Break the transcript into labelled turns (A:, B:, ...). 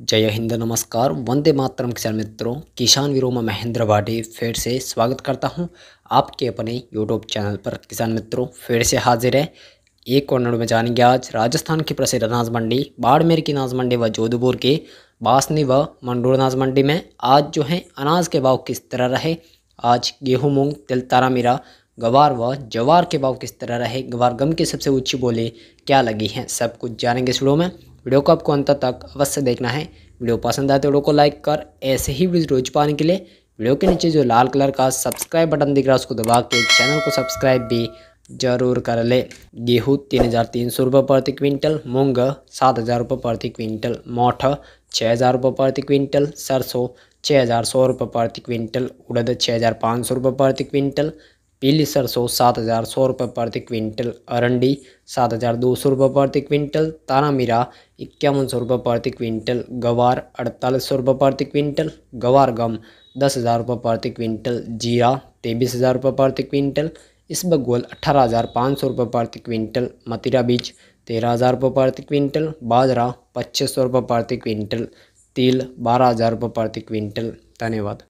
A: जय हिंद नमस्कार वंदे मातरम किसान मित्रों किसान वीरो में महेंद्र भाटी फिर से स्वागत करता हूं आपके अपने यूट्यूब चैनल पर किसान मित्रों फिर से हाजिर है एक कॉर्नर में जानेंगे आज राजस्थान की प्रसिद्ध अनाज मंडी बाड़मेर की अनाज मंडी व जोधपुर के बासनी व मंडोर अनाज मंडी में आज जो है अनाज के भाव किस तरह रहे आज गेहूँ मूंग तिल तारा मीरा गवार व जवार के भाव किस तरह रहे गवार गम की सबसे ऊँची बोली क्या लगी हैं सब कुछ जानेंगे शुरू में वीडियो को आपको अंत तक अवश्य देखना है वीडियो पसंद आए तो वीडियो को लाइक कर ऐसे ही वीडियो रोज पाने के लिए वीडियो के नीचे जो लाल कलर का सब्सक्राइब बटन दिख रहा है उसको दबा के चैनल को सब्सक्राइब भी जरूर कर ले गेहूँ तीन हज़ार तीन सौ रुपये प्रति क्विंटल मूंग सात हज़ार रुपये प्रति क्विंटल मोठ छः हज़ार रुपये प्रति क्विंटल सरसों छः हज़ार सौ रुपये प्रति क्विंटल उड़द छः हज़ार पाँच सौ रुपये प्रति क्विंटल पीली सरसों सात हज़ार सौ रुपये प्रति क्विंटल अरंडी सात हज़ार दो सौ रुपये प्रति क्विंटल तारा मीरा इक्यावन सौ रुपये प्रति क्विंटल गवार अड़तालीस सौ रुपये प्रति क्विंटल गवार गम दस हज़ार रुपये प्रति क्विंटल जीरा तेईस हज़ार रुपये प्रति क्विंटल इसबगोल अठारह हज़ार पाँच सौ रुपये प्रति क्विंटल मतीरा बीज तेरह हज़ार रुपये प्रति क्विंटल बाजरा पच्चीस सौ रुपये प्रति क्विंटल तिल बारह हज़ार रुपये प्रति क्विंटल धन्यवाद